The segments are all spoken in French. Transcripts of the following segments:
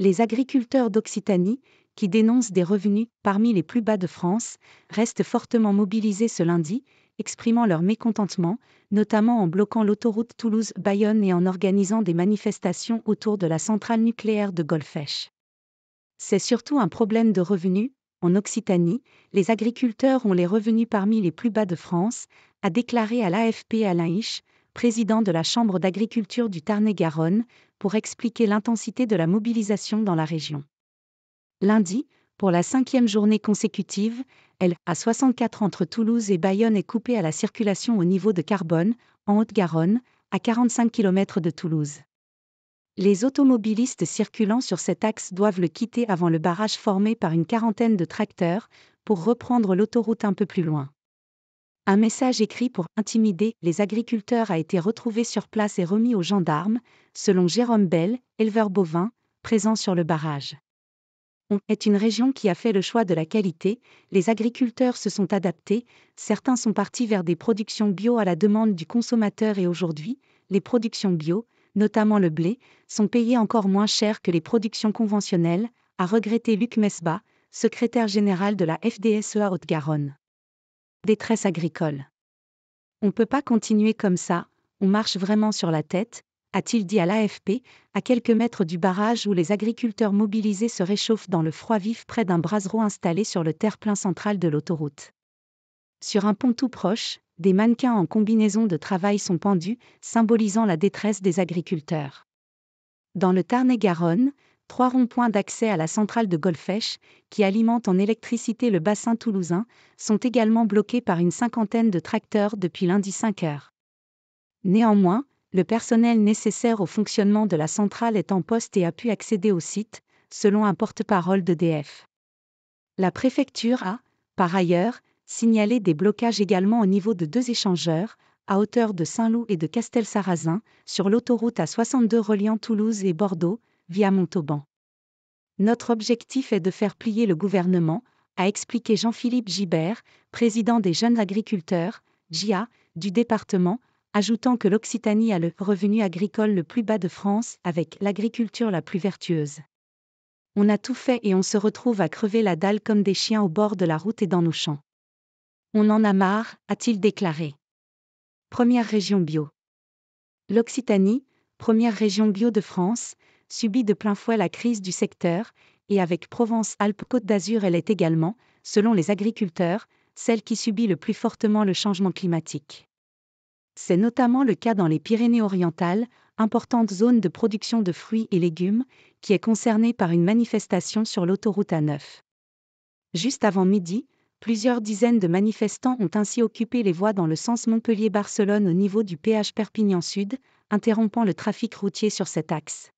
Les agriculteurs d'Occitanie, qui dénoncent des revenus parmi les plus bas de France, restent fortement mobilisés ce lundi, exprimant leur mécontentement, notamment en bloquant l'autoroute Toulouse-Bayonne et en organisant des manifestations autour de la centrale nucléaire de Golfech. C'est surtout un problème de revenus. En Occitanie, les agriculteurs ont les revenus parmi les plus bas de France, a déclaré à l'AFP Alain Hich, président de la Chambre d'agriculture du Tarn-et-Garonne, pour expliquer l'intensité de la mobilisation dans la région. Lundi, pour la cinquième journée consécutive, elle, à 64 entre Toulouse et Bayonne, est coupée à la circulation au niveau de Carbone, en Haute-Garonne, à 45 km de Toulouse. Les automobilistes circulant sur cet axe doivent le quitter avant le barrage formé par une quarantaine de tracteurs pour reprendre l'autoroute un peu plus loin. Un message écrit pour intimider les agriculteurs a été retrouvé sur place et remis aux gendarmes, selon Jérôme Bell, éleveur bovin, présent sur le barrage. On est une région qui a fait le choix de la qualité, les agriculteurs se sont adaptés, certains sont partis vers des productions bio à la demande du consommateur et aujourd'hui, les productions bio, notamment le blé, sont payées encore moins cher que les productions conventionnelles, a regretté Luc Mesba, secrétaire général de la FDSEA Haute-Garonne. Détresse agricole. On ne peut pas continuer comme ça, on marche vraiment sur la tête, a-t-il dit à l'AFP, à quelques mètres du barrage où les agriculteurs mobilisés se réchauffent dans le froid vif près d'un brasero installé sur le terre-plein central de l'autoroute. Sur un pont tout proche, des mannequins en combinaison de travail sont pendus, symbolisant la détresse des agriculteurs. Dans le Tarn-et-Garonne, trois ronds-points d'accès à la centrale de Golfech, qui alimente en électricité le bassin toulousain, sont également bloqués par une cinquantaine de tracteurs depuis lundi 5 heures. Néanmoins, le personnel nécessaire au fonctionnement de la centrale est en poste et a pu accéder au site, selon un porte-parole d'EDF. La préfecture a, par ailleurs, signalé des blocages également au niveau de deux échangeurs, à hauteur de Saint-Loup et de castel sur l'autoroute A62 reliant Toulouse et Bordeaux, via Montauban. Notre objectif est de faire plier le gouvernement, a expliqué Jean-Philippe Gibert, président des jeunes agriculteurs, JIA, du département, ajoutant que l'Occitanie a le revenu agricole le plus bas de France avec l'agriculture la plus vertueuse. On a tout fait et on se retrouve à crever la dalle comme des chiens au bord de la route et dans nos champs. On en a marre, a-t-il déclaré. Première région bio. L'Occitanie, première région bio de France, subit de plein fouet la crise du secteur, et avec Provence-Alpes-Côte d'Azur elle est également, selon les agriculteurs, celle qui subit le plus fortement le changement climatique. C'est notamment le cas dans les Pyrénées-Orientales, importante zone de production de fruits et légumes, qui est concernée par une manifestation sur l'autoroute A9. Juste avant midi, plusieurs dizaines de manifestants ont ainsi occupé les voies dans le sens Montpellier-Barcelone au niveau du péage Perpignan Sud, interrompant le trafic routier sur cet axe.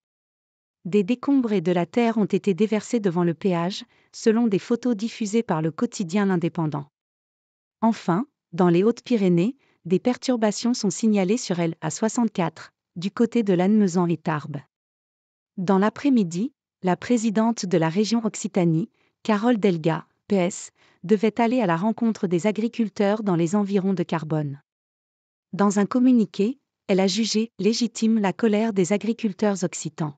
Des décombres et de la terre ont été déversés devant le péage, selon des photos diffusées par le quotidien l'indépendant. Enfin, dans les Hautes-Pyrénées, des perturbations sont signalées sur à 64 du côté de Lannemezan et Tarbes. Dans l'après-midi, la présidente de la région Occitanie, Carole Delga, PS, devait aller à la rencontre des agriculteurs dans les environs de Carbone. Dans un communiqué, elle a jugé légitime la colère des agriculteurs occitans.